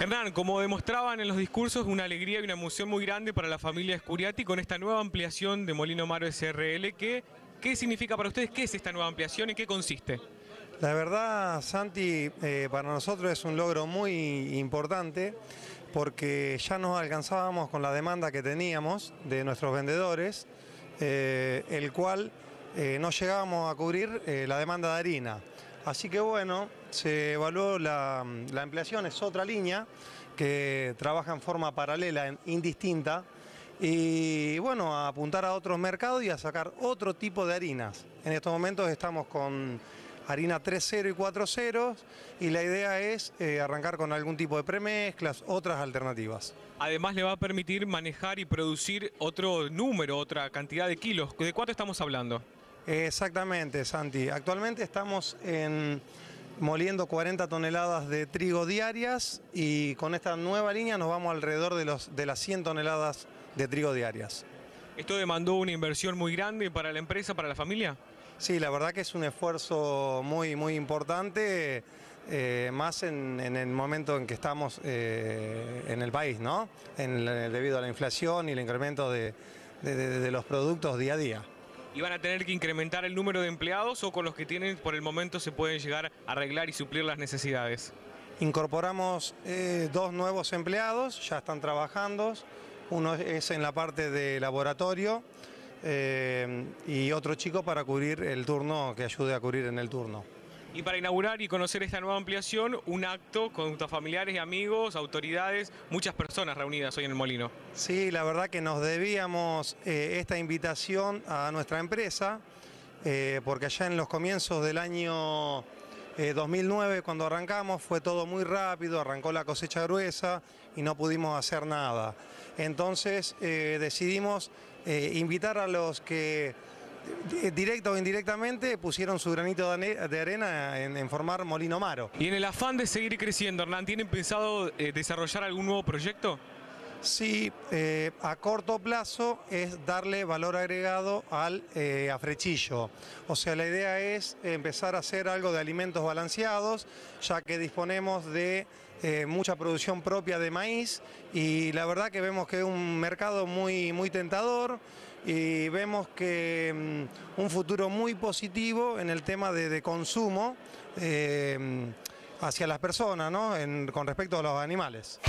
Hernán, como demostraban en los discursos, una alegría y una emoción muy grande para la familia Escuriati con esta nueva ampliación de Molino Maro SRL. ¿Qué significa para ustedes? ¿Qué es esta nueva ampliación? y qué consiste? La verdad, Santi, eh, para nosotros es un logro muy importante porque ya nos alcanzábamos con la demanda que teníamos de nuestros vendedores, eh, el cual eh, no llegábamos a cubrir la demanda de harina. Así que bueno, se evaluó la, ampliación, es otra línea que trabaja en forma paralela, indistinta, y bueno, a apuntar a otros mercados y a sacar otro tipo de harinas. En estos momentos estamos con harina 3.0 y 4.0 y la idea es eh, arrancar con algún tipo de premezclas, otras alternativas. Además le va a permitir manejar y producir otro número, otra cantidad de kilos. ¿De cuánto estamos hablando? Exactamente, Santi. Actualmente estamos moliendo 40 toneladas de trigo diarias y con esta nueva línea nos vamos alrededor de, los, de las 100 toneladas de trigo diarias. ¿Esto demandó una inversión muy grande para la empresa, para la familia? Sí, la verdad que es un esfuerzo muy, muy importante, eh, más en, el momento en que estamos eh, en el país, ¿no? En, debido a la inflación y el incremento de los productos día a día. ¿Y van a tener que incrementar el número de empleados o con los que tienen por el momento se pueden llegar a arreglar y suplir las necesidades? Incorporamos eh, dos nuevos empleados, ya están trabajando. Uno es en la parte de laboratorio eh, y otro chico para cubrir el turno, que ayude a cubrir en el turno. Y para inaugurar y conocer esta nueva ampliación, un acto con tus familiares y amigos, autoridades, muchas personas reunidas hoy en el Molino. Sí, la verdad que nos debíamos eh, esta invitación a nuestra empresa, eh, porque allá en los comienzos del año 2009, eh, cuando arrancamos, fue todo muy rápido, arrancó la cosecha gruesa y no pudimos hacer nada. Entonces decidimos invitar a los que eh, directo o indirectamente, pusieron su granito de arena en, formar Molino Maro. Y en el afán de seguir creciendo, Hernán, ¿tienen pensado eh, desarrollar algún nuevo proyecto? Sí, eh, a corto plazo es darle valor agregado al eh, afrechillo. O sea, la idea es empezar a hacer algo de alimentos balanceados, ya que disponemos de eh, mucha producción propia de maíz y la verdad que vemos que es un mercado muy, muy tentador y vemos que mm, un futuro muy positivo en el tema de, consumo hacia las personas, con respecto a los animales.